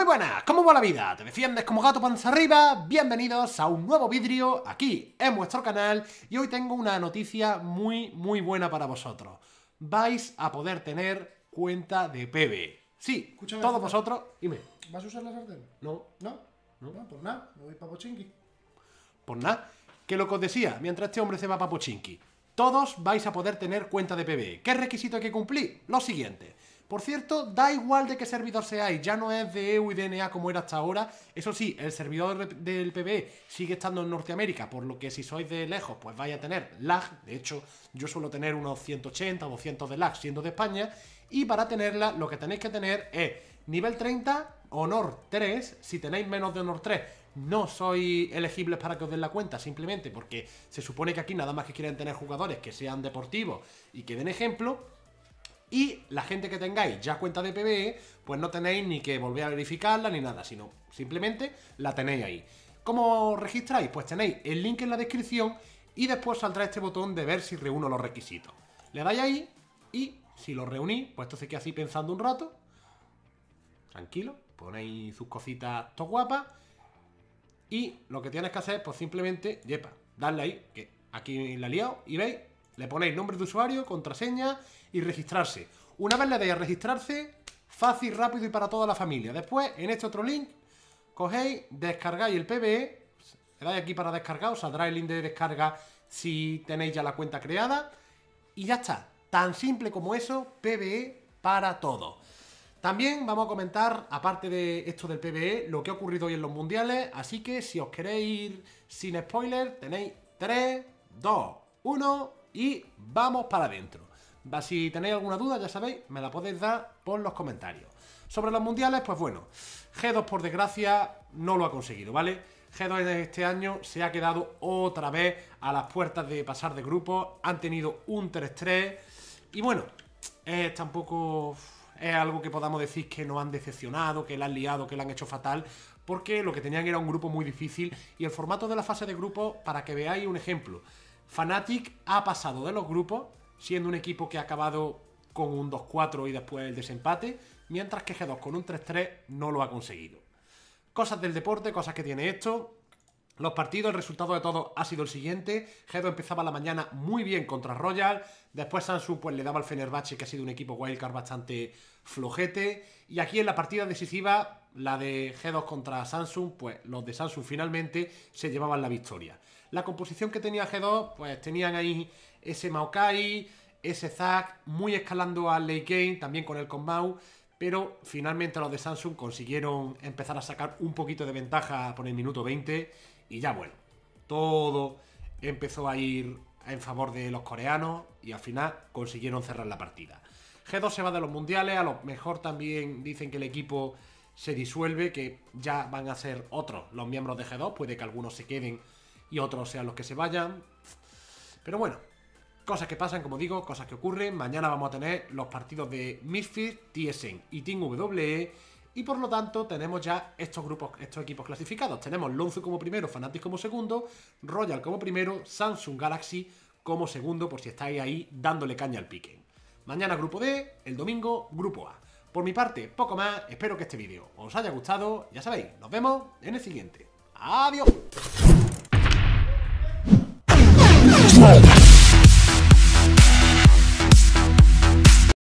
Muy buenas, ¿cómo va la vida? ¿Te defiendes como gato panza arriba? Bienvenidos a un nuevo vidrio aquí en vuestro canal y hoy tengo una noticia muy muy buena para vosotros. Vais a poder tener cuenta de PB. Sí, Escúchame, todos vosotros, dime. ¿Vas a usar la sartén? No. ¿No? No, Por nada, me voy para Pochinki. nada, que lo que os decía, mientras este hombre se va papo Pochinki, todos vais a poder tener cuenta de PB. ¿Qué requisito hay que cumplir? Lo siguiente por cierto, da igual de qué servidor seáis, ya no es de EU y DNA como era hasta ahora. Eso sí, el servidor del PBE sigue estando en Norteamérica, por lo que si sois de lejos, pues vais a tener lag. De hecho, yo suelo tener unos 180 o 200 de lag siendo de España. Y para tenerla, lo que tenéis que tener es nivel 30, honor 3. Si tenéis menos de honor 3, no sois elegibles para que os den la cuenta, simplemente porque se supone que aquí nada más que quieren tener jugadores que sean deportivos y que den ejemplo. Y la gente que tengáis ya cuenta de PBE, pues no tenéis ni que volver a verificarla ni nada, sino simplemente la tenéis ahí. ¿Cómo registráis? Pues tenéis el link en la descripción y después saldrá este botón de ver si reúno los requisitos. Le dais ahí y si lo reunís, pues se queda así pensando un rato. Tranquilo, ponéis sus cositas todo guapas. Y lo que tienes que hacer, pues simplemente, yepa, darle ahí, que aquí la he liado y veis le ponéis nombre de usuario, contraseña y registrarse. Una vez le deis a registrarse, fácil, rápido y para toda la familia. Después, en este otro link, cogéis, descargáis el PBE, le dais aquí para descargar, os saldrá el link de descarga si tenéis ya la cuenta creada. Y ya está. Tan simple como eso, PBE para todo. También vamos a comentar, aparte de esto del PBE, lo que ha ocurrido hoy en los mundiales. Así que si os queréis ir sin spoiler, tenéis 3, 2, 1 y vamos para adentro. Si tenéis alguna duda, ya sabéis, me la podéis dar por los comentarios. Sobre los mundiales, pues bueno, G2 por desgracia no lo ha conseguido, ¿vale? G2 este año se ha quedado otra vez a las puertas de pasar de grupo, han tenido un 3-3 y bueno, tampoco es algo que podamos decir que nos han decepcionado, que la han liado, que la han hecho fatal, porque lo que tenían era un grupo muy difícil y el formato de la fase de grupo, para que veáis un ejemplo, Fanatic ha pasado de los grupos, siendo un equipo que ha acabado con un 2-4 y después el desempate, mientras que G2 con un 3-3 no lo ha conseguido. Cosas del deporte, cosas que tiene esto, los partidos, el resultado de todos ha sido el siguiente. G2 empezaba la mañana muy bien contra Royal. Después Samsung pues, le daba al Fenerbahce, que ha sido un equipo wildcard bastante flojete. Y aquí en la partida decisiva, la de G2 contra Samsung, pues los de Samsung finalmente se llevaban la victoria. La composición que tenía G2, pues tenían ahí ese Maokai, ese Zack, muy escalando al late game, también con el Conmau, pero finalmente los de Samsung consiguieron empezar a sacar un poquito de ventaja por el minuto 20 y ya bueno, todo empezó a ir en favor de los coreanos y al final consiguieron cerrar la partida. G2 se va de los mundiales, a lo mejor también dicen que el equipo se disuelve, que ya van a ser otros los miembros de G2, puede que algunos se queden y otros sean los que se vayan. Pero bueno, cosas que pasan, como digo, cosas que ocurren. Mañana vamos a tener los partidos de Misfit, TSN y Team WE y por lo tanto tenemos ya estos grupos, estos equipos clasificados. Tenemos Lonzo como primero, Fanatics como segundo, Royal como primero, Samsung Galaxy como segundo por si estáis ahí dándole caña al pique. Mañana grupo D, el domingo grupo A. Por mi parte, poco más, espero que este vídeo os haya gustado, ya sabéis, nos vemos en el siguiente. ¡Adiós!